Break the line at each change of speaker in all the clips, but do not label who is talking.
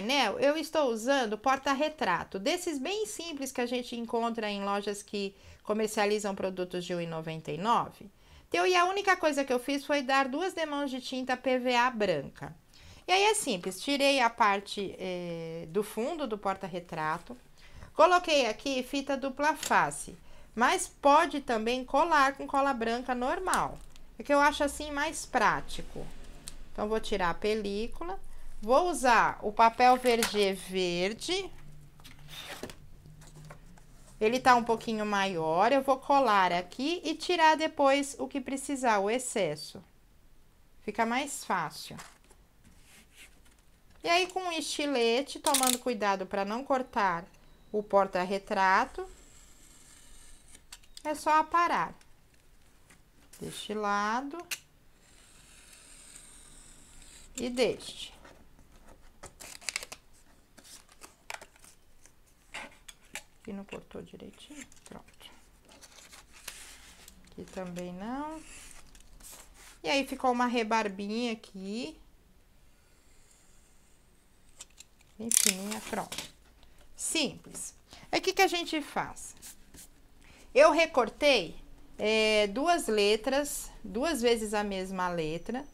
painel, eu estou usando porta-retrato, desses bem simples que a gente encontra em lojas que comercializam produtos de R$ 1,99. Então, e a única coisa que eu fiz foi dar duas demãos de tinta PVA branca. E aí é simples, tirei a parte eh, do fundo do porta-retrato, coloquei aqui fita dupla face, mas pode também colar com cola branca normal, é que eu acho assim mais prático. Então, vou tirar a película Vou usar o papel vergê verde. Ele tá um pouquinho maior, eu vou colar aqui e tirar depois o que precisar, o excesso. Fica mais fácil. E aí, com um estilete, tomando cuidado para não cortar o porta-retrato, é só aparar. Deste lado. E deste. aqui não cortou direitinho, pronto. Aqui também não. E aí, ficou uma rebarbinha aqui. Bem fininha, né? pronto. Simples. Aí, o que que a gente faz? Eu recortei é, duas letras, duas vezes a mesma letra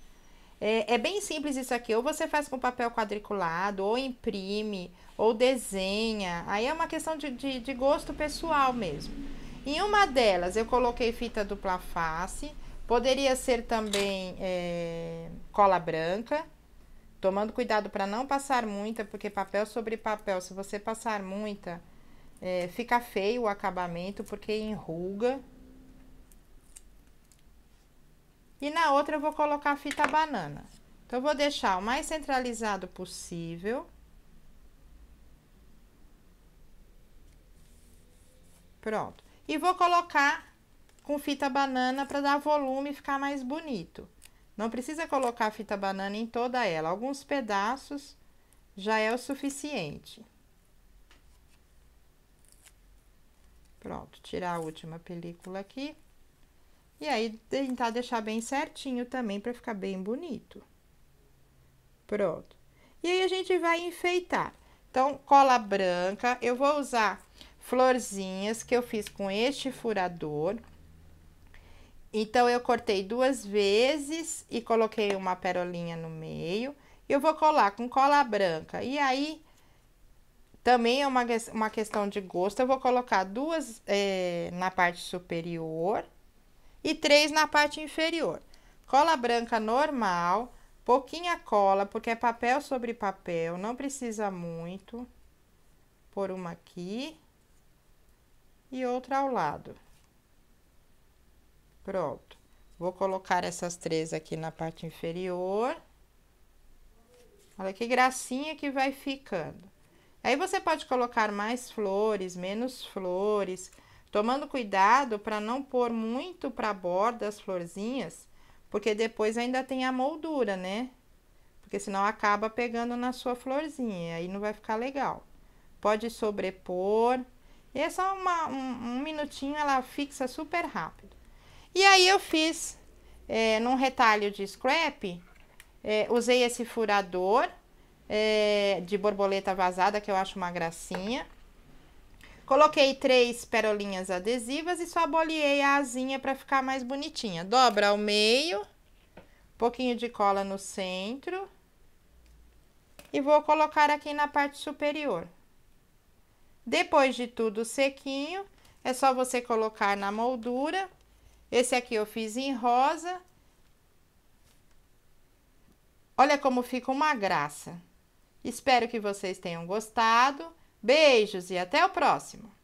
é, é, bem simples isso aqui. Ou você faz com papel quadriculado, ou imprime, ou desenha. Aí é uma questão de, de, de gosto pessoal mesmo. Em uma delas, eu coloquei fita dupla face. Poderia ser também é, cola branca. Tomando cuidado para não passar muita, porque papel sobre papel, se você passar muita, é, fica feio o acabamento, porque enruga. E na outra eu vou colocar a fita banana. Então, eu vou deixar o mais centralizado possível. Pronto. E vou colocar com fita banana para dar volume e ficar mais bonito. Não precisa colocar fita banana em toda ela. Alguns pedaços já é o suficiente. Pronto, tirar a última película aqui. E aí, tentar deixar bem certinho também para ficar bem bonito. Pronto. E aí, a gente vai enfeitar. Então, cola branca, eu vou usar florzinhas que eu fiz com este furador. Então, eu cortei duas vezes e coloquei uma perolinha no meio. Eu vou colar com cola branca. E aí, também é uma, uma questão de gosto. Eu vou colocar duas é, na parte superior e três na parte inferior. Cola branca normal, pouquinha cola, porque é papel sobre papel, não precisa muito. Por uma aqui e outra ao lado. Pronto. Vou colocar essas três aqui na parte inferior. Olha que gracinha que vai ficando. Aí você pode colocar mais flores, menos flores tomando cuidado para não pôr muito para a borda as florzinhas, porque depois ainda tem a moldura, né? Porque senão acaba pegando na sua florzinha, aí não vai ficar legal. Pode sobrepor. E é só uma, um, um minutinho, ela fixa super rápido. E aí eu fiz é, num retalho de scrap, é, usei esse furador é, de borboleta vazada, que eu acho uma gracinha. Coloquei três perolinhas adesivas e só boleei a asinha para ficar mais bonitinha. Dobra ao meio, pouquinho de cola no centro. E vou colocar aqui na parte superior. Depois de tudo sequinho, é só você colocar na moldura. Esse aqui eu fiz em rosa. Olha como fica uma graça. Espero que vocês tenham gostado. Beijos e até o próximo!